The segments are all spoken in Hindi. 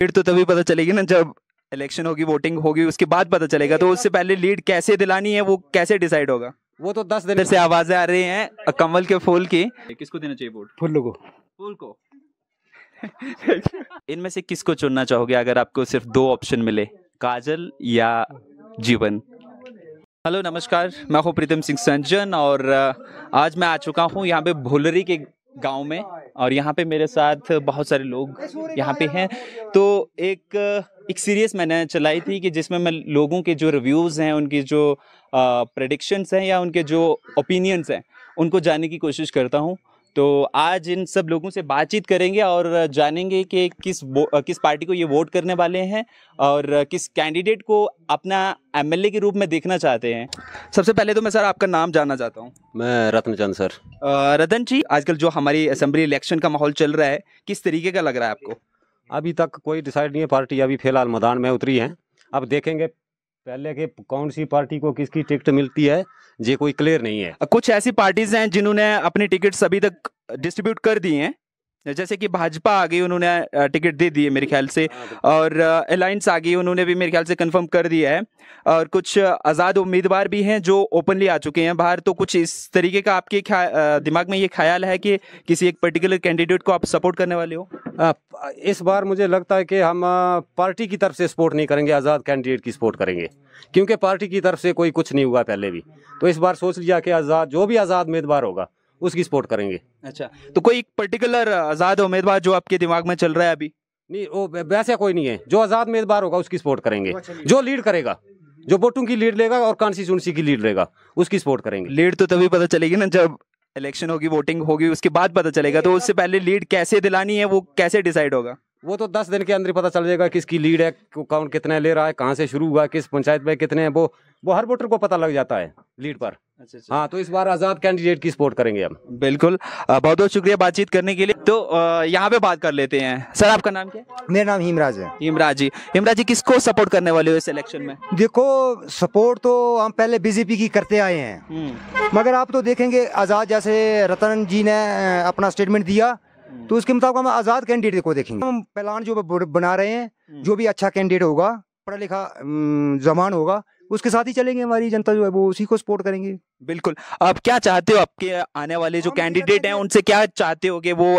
लीड तो तभी पता चलेगी ना जब इलेक्शन होगी वोटिंग होगी उसके बाद पता चलेगा तो उससे पहले लीड कैसे दिलानी है वो कैसे डिसाइड होगा वो तो दस दिन से आवाजें आ रही हैं कमल के फूल की किसको देना चाहिए वोट फूल को फूल को इनमें से किसको चुनना चाहोगे अगर आपको सिर्फ दो ऑप्शन मिले काजल या जीवन हेलो नमस्कार मैं हूँ प्रीतम सिंह संजन और आज मैं आ चुका हूँ यहाँ पे भुलरी के गांव में और यहाँ पे मेरे साथ बहुत सारे लोग यहाँ पे हैं तो एक एक सीरीज़ मैंने चलाई थी कि जिसमें मैं लोगों के जो रिव्यूज़ हैं उनकी जो प्रडिक्शंस हैं या उनके जो ओपिनियंस हैं उनको जानने की कोशिश करता हूँ तो आज इन सब लोगों से बातचीत करेंगे और जानेंगे कि किस किस पार्टी को ये वोट करने वाले हैं और किस कैंडिडेट को अपना एमएलए के रूप में देखना चाहते हैं सबसे पहले तो मैं सर आपका नाम जानना चाहता हूँ मैं रत्नचंद सर रतन जी आजकल जो हमारी असम्बली इलेक्शन का माहौल चल रहा है किस तरीके का लग रहा है आपको अभी तक कोई डिसाइड नहीं है पार्टी अभी फिलहाल मैदान में उतरी है अब देखेंगे पहले के कौन सी पार्टी को किसकी टिकट मिलती है ये कोई क्लियर नहीं है कुछ ऐसी पार्टीज हैं जिन्होंने अपनी टिकट अभी तक डिस्ट्रीब्यूट कर दी हैं जैसे कि भाजपा आ गई उन्होंने टिकट दे दी है मेरे ख्याल से हाँ, और अलायंस आ गई उन्होंने भी मेरे ख्याल से कंफर्म कर दिया है और कुछ आज़ाद उम्मीदवार भी हैं जो ओपनली आ चुके हैं बाहर तो कुछ इस तरीके का आपके दिमाग में ये ख्याल है कि किसी एक पर्टिकुलर कैंडिडेट को आप सपोर्ट करने वाले हो इस बार मुझे लगता है कि हम पार्टी की तरफ से सपोर्ट नहीं करेंगे आज़ाद कैंडिडेट की सपोर्ट करेंगे क्योंकि पार्टी की तरफ से कोई कुछ नहीं हुआ पहले भी तो इस बार सोच लिया कि आज़ाद जो भी आज़ाद उम्मीदवार होगा उसकी सपोर्ट करेंगे अच्छा तो कोई एक पर्टिकुलर आज़ाद उम्मीदवार जो आपके दिमाग में चल रहा है अभी नहीं वो वैसे कोई नहीं है जो आज़ाद उम्मीदवार होगा उसकी सपोर्ट करेंगे जो लीड करेगा जो वोटों की लीड लेगा और कॉन्स्टिट्यूंसी की लीड लेगा उसकी सपोर्ट करेंगे लीड तो तभी पता चलेगी ना जब इलेक्शन होगी वोटिंग होगी उसके बाद पता चलेगा तो उससे पहले लीड कैसे दिलानी है वो कैसे डिसाइड होगा वो तो दस दिन के अंदर ही पता चल जाएगा किसकी लीड है कौन कितने ले रहा है कहाँ से शुरू हुआ किस पंचायत में कितने हैं वो वो हर वोटर को पता लग जाता है लीड पर अच्छा, अच्छा। हाँ तो इस बार आजाद कैंडिडेट की सपोर्ट करेंगे हम बिल्कुल बहुत बहुत शुक्रिया बातचीत करने के लिए तो यहाँ पे बात कर लेते हैं सर आपका नाम क्या है मेरा नाम हिमराज है हिमराज जी हिमराज जी किसको सपोर्ट करने वाले हो इस इलेक्शन में देखो सपोर्ट तो हम पहले बीजेपी की करते आए हैं हम्म। मगर आप तो देखेंगे आजाद जैसे रतन जी ने अपना स्टेटमेंट दिया हम्म। तो उसके मुताबिक हम आजाद कैंडिडेट को देखेंगे हम प्लान जो बना रहे हैं हम्म। जो भी अच्छा कैंडिडेट होगा पढ़ा लिखा जमान होगा उसके साथ ही चलेंगे हमारी जनता जो है वो उसी को सपोर्ट करेंगे बिल्कुल आप क्या चाहते हो आपके आने वाले जो कैंडिडेट हैं उनसे क्या चाहते हो कि वो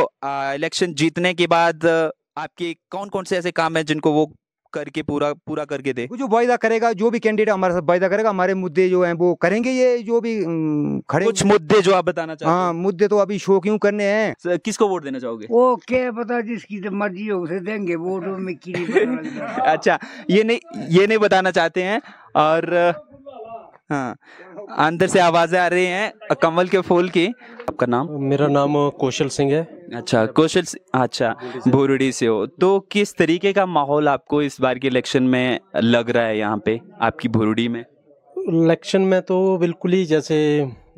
इलेक्शन जीतने के बाद आपके कौन कौन से ऐसे काम हैं जिनको वो करके पूरा पूरा करके दे जो वायदा करेगा जो भी कैंडिडेट हमारे साथ वायदा करेगा हमारे मुद्दे जो हैं वो करेंगे ये जो भी खड़े कुछ मुद्दे जो आप बताना चाहते हाँ मुद्दे तो अभी शो क्यों करने हैं किसको वोट देना चाहोगे वो क्या पता जिसकी तो मर्जी हो उसे देंगे वोट अच्छा ये नहीं ये नहीं बताना चाहते हैं और हाँ अंदर से आवाजें आ रही हैं कमल के फूल की आपका नाम मेरा नाम कौशल सिंह है अच्छा कौशल अच्छा भोरडी से हो तो किस तरीके का माहौल आपको इस बार के इलेक्शन में लग रहा है यहाँ पे आपकी भोरडी में इलेक्शन में तो बिल्कुल ही जैसे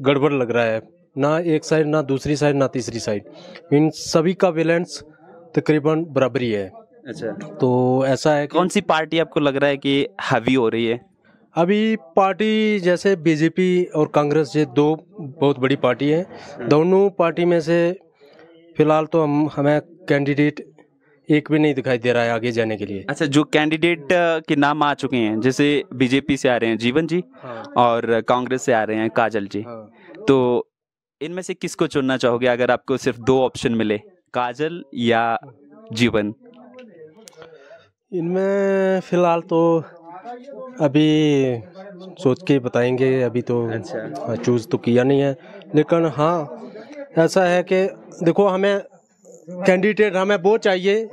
गड़बड़ लग रहा है ना एक साइड ना दूसरी साइड ना तीसरी साइड इन सभी का बैलेंस तकरीबन बराबरी है अच्छा तो ऐसा है कौन सी पार्टी आपको लग रहा है कि हावी हो रही है अभी पार्टी जैसे बीजेपी और कांग्रेस ये दो बहुत बड़ी पार्टी है हम्म। दोनों पार्टी में से फिलहाल तो हम हमें कैंडिडेट एक भी नहीं दिखाई दे रहा है आगे जाने के लिए अच्छा जो कैंडिडेट के नाम आ चुके हैं जैसे बीजेपी से आ रहे हैं जीवन जी हाँ। और कांग्रेस से आ रहे हैं काजल जी हाँ। तो इनमें से किसको चुनना चाहोगे अगर आपको सिर्फ दो ऑप्शन मिले काजल या जीवन इनमें फिलहाल तो अभी सोच के बताएंगे अभी तो अच्छा। चूज़ हाँ, तो किया नहीं है लेकिन हाँ ऐसा है कि देखो हमें कैंडिडेट हमें वो चाहिए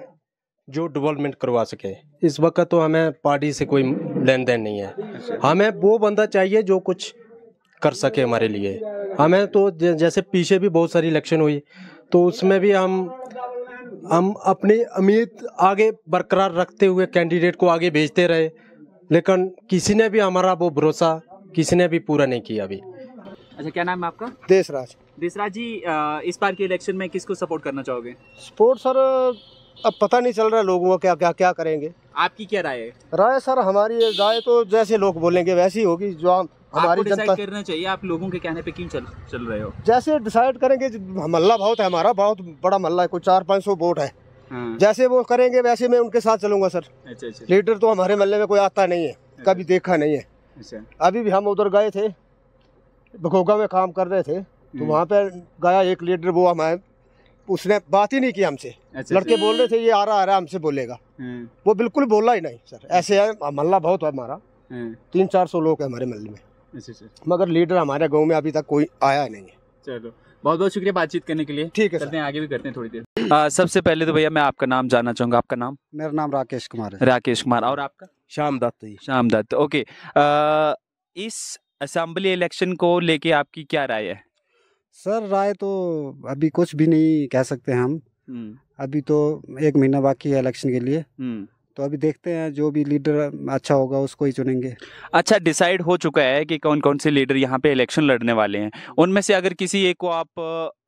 जो डेवलपमेंट करवा सके इस वक्त तो हमें पार्टी से कोई लेन देन नहीं है अच्छा। हमें वो बंदा चाहिए जो कुछ कर सके हमारे लिए हमें तो जैसे पीछे भी बहुत सारी इलेक्शन हुई तो उसमें भी हम हम अपनी उम्मीद आगे बरकरार रखते हुए कैंडिडेट को आगे भेजते रहे लेकिन किसी ने भी हमारा वो भरोसा किसी ने भी पूरा नहीं किया अभी अच्छा क्या नाम है आपका देशराज देशराज जी इस बार के इलेक्शन में किसको सपोर्ट करना चाहोगे सपोर्ट सर अब पता नहीं चल रहा लोगों का क्या क्या क्या करेंगे आपकी क्या राय है राय सर हमारी राय तो जैसे लोग बोलेंगे वैसी होगी जो हम हमारी जनता करना चाहिए आप लोगों के कहने पे क्यों चल चल रहे हो जैसे डिसाइड करेंगे महल्ला बहुत है हमारा बहुत बड़ा मल्ला है कोई चार पाँच सौ वोट है हाँ। जैसे वो करेंगे वैसे मैं उनके साथ चलूंगा सर लीडर अच्छा, अच्छा। तो हमारे महल्ले में कोई आता नहीं है अच्छा। कभी देखा नहीं है अभी भी हम उधर गए थे भगोगा में काम कर रहे थे तो हम्म। वहाँ पे गया एक लीडर वो हमारे उसने बात ही नहीं की हमसे लड़के बोल रहे थे ये आ रहा आ रहा हमसे बोलेगा हाँ। वो बिल्कुल बोला ही नहीं सर ऐसे है मल्ला बहुत है हमारा हाँ। तीन चार सौ लोग है हमारे महल्ले में मगर लीडर हमारे गाँव में अभी तक कोई आया नहीं है चलो बहुत बहुत शुक्रिया बातचीत करने के लिए ठीक है आगे भी करते हैं थोड़ी देर आ, सबसे पहले तो भैया मैं आपका नाम जानना चाहूँगा आपका नाम मेरा नाम राकेश कुमार है राकेश कुमार और आपका श्याम दत्त श्याम दत्त ओके आ, इस असेंबली इलेक्शन को लेके आपकी क्या राय है सर राय तो अभी कुछ भी नहीं कह सकते हम हम्म। अभी तो एक महीना बाकी है इलेक्शन के लिए हम्म। तो अभी देखते हैं जो भी लीडर अच्छा होगा उसको ही चुनेंगे अच्छा डिसाइड हो चुका है कि कौन कौन से लीडर यहाँ पे इलेक्शन लड़ने वाले हैं उनमें से अगर किसी एक को आप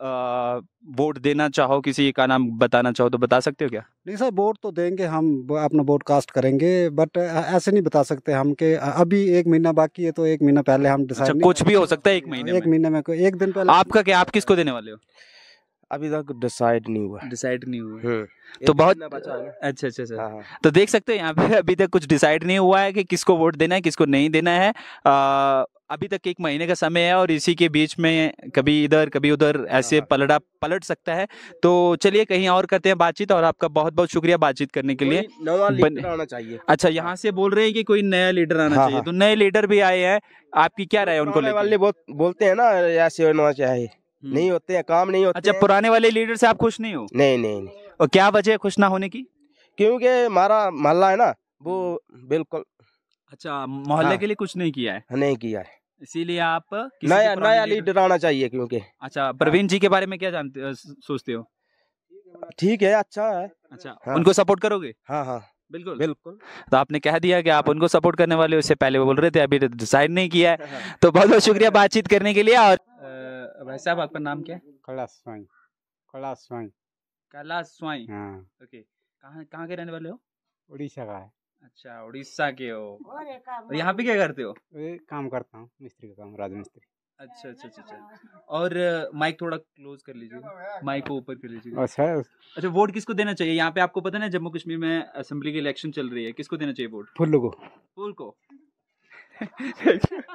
आ, वोट देना चाहो किसी का नाम बताना चाहो तो बता सकते हो क्या नहीं सर वोट तो देंगे हम अपना वोट कास्ट करेंगे बट ऐसे नहीं बता सकते हम के अभी एक महीना बाकी है तो एक महीना पहले हम डिसाइड अच्छा, कुछ भी हो सकता है एक महीने एक महीने में एक दिन पहले आपका क्या आप किसको देने वाले हो अभी तक डिसाइड नहीं हुआ डिसाइड नहीं हुआ हम्म। तो, तो बहुत अच्छा अच्छा अच्छा हाँ, हाँ। तो देख सकते हैं यहाँ पे अभी तक कुछ डिसाइड नहीं हुआ है कि किसको वोट देना है किसको नहीं देना है आ, अभी तक एक महीने का समय है और इसी के बीच में कभी इधर कभी उधर ऐसे हाँ, पलटा पलट सकता है तो चलिए कहीं और करते हैं बातचीत और आपका बहुत बहुत शुक्रिया बातचीत करने के लिए नया लीडर आना चाहिए अच्छा यहाँ से बोल रहे हैं कि कोई नया लीडर आना चाहिए तो नए लीडर भी आए हैं आपकी क्या राय उनको बोलते हैं ना ऐसे होना चाहिए नहीं हम्म। होते हैं काम नहीं होते अच्छा पुराने वाले लीडर से आप खुश नहीं हो नहीं नहीं नहीं और क्या वजह है खुश ना होने की क्योंकि हमारा मोहल्ला है ना वो हम्म। बिल्कुल अच्छा मोहल्ले हाँ। के लिए कुछ नहीं किया है नहीं किया है इसीलिए आप नया नया लीडर आना चाहिए क्योंकि अच्छा हाँ। प्रवीण जी के बारे में क्या जानते सोचते हो ठीक है अच्छा है अच्छा हाँ। उनको सपोर्ट करोगे हाँ हाँ बिल्कुल बिल्कुल तो आपने कह दिया कि आप उनको सपोर्ट करने वाले उससे पहले वो बोल रहे थे अभी डिसाइड तो नहीं किया है तो बहुत बहुत शुक्रिया बातचीत करने के लिए और भाई साहब आपका नाम क्या है कैलाश स्वाई कैलाश स्वाई कैलाश स्वाई हाँ। ओके कहाँ कहाँ के रहने वाले हो उड़ीसा का है अच्छा उड़ीसा के हो और यहाँ पे क्या करते हो काम करता हूँ मिस्त्री का काम राजमिस्त्री अच्छा अच्छा अच्छा अच्छा और माइक थोड़ा क्लोज कर लीजिए माइक को ऊपर कर लीजिए अच्छा अच्छा वोट किसको देना चाहिए यहाँ पे आपको पता ना जम्मू कश्मीर में असेंबली की इलेक्शन चल रही है किसको देना चाहिए वोट फुल को फुल को